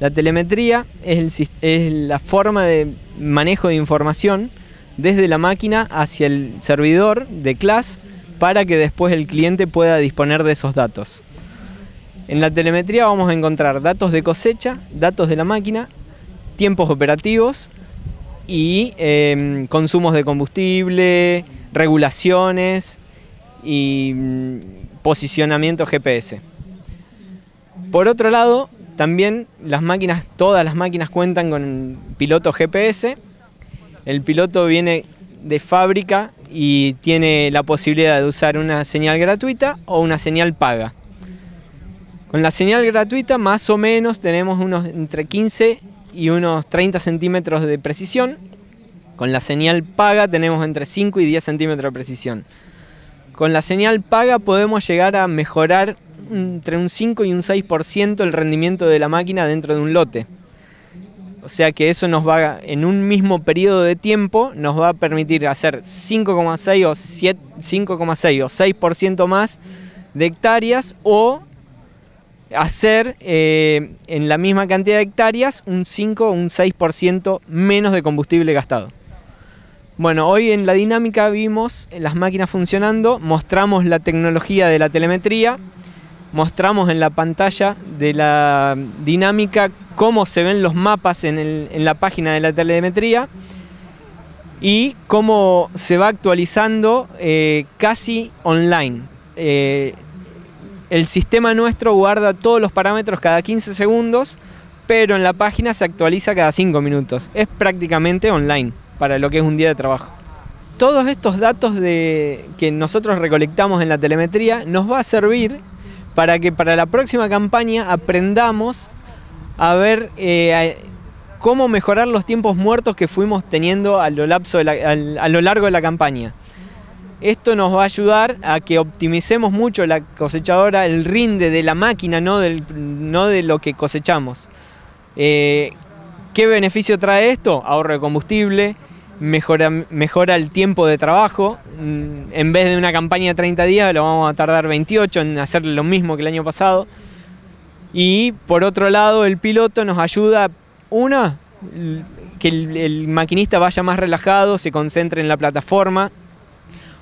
La telemetría es, la forma de manejo de información desde la máquina hacia el servidor de clase para que después el cliente pueda disponer de esos datos. En la telemetría vamos a encontrar datos de cosecha, datos de la máquina, tiempos operativos y em, consumos de combustible, regulaciones y mm, posicionamiento GPS. Por otro lado, también las máquinas, todas las máquinas cuentan con piloto GPS. El piloto viene de fábrica y tiene la posibilidad de usar una señal gratuita o una señal paga. Con la señal gratuita más o menos tenemos unos entre 15 y unos 30 centímetros de precisión. Con la señal paga tenemos entre 5 y 10 centímetros de precisión. Con la señal paga podemos llegar a mejorar entre un 5 y un 6% el rendimiento de la máquina dentro de un lote. O sea que eso nos va, en un mismo periodo de tiempo, nos va a permitir hacer 5,6 o o 6% más de hectáreas o hacer eh, en la misma cantidad de hectáreas un 5 o un 6% menos de combustible gastado. Bueno, hoy en la dinámica vimos las máquinas funcionando, mostramos la tecnología de la telemetría mostramos en la pantalla de la dinámica cómo se ven los mapas en, la página de la telemetría y cómo se va actualizando eh, casi online. Eh, el sistema nuestro guarda todos los parámetros cada 15 segundos, pero en la página se actualiza cada 5 minutos. Es prácticamente online para lo que es un día de trabajo. Todos estos datos de, que nosotros recolectamos en la telemetría nos va a servir para que para la próxima campaña aprendamos a ver eh, cómo mejorar los tiempos muertos que fuimos teniendo a lo, largo de la campaña. Esto nos va a ayudar a que optimicemos mucho la cosechadora, el rinde de la máquina, no, del, no de lo que cosechamos. Eh, ¿Qué beneficio trae esto? Ahorro de combustible, mejora, mejora el tiempo de trabajo. Mm, en vez de una campaña de 30 días, lo vamos a tardar 28 en hacer lo mismo que el año pasado. Y por otro lado, el piloto nos ayuda, una, que el, maquinista vaya más relajado, se concentre en la plataforma.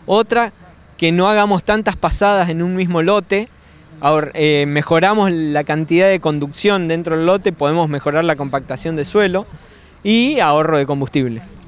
Otra, que no hagamos tantas pasadas en un mismo lote. Eh, mejoramos la cantidad de conducción dentro del lote, podemos mejorar la compactación de suelo y ahorro de combustible.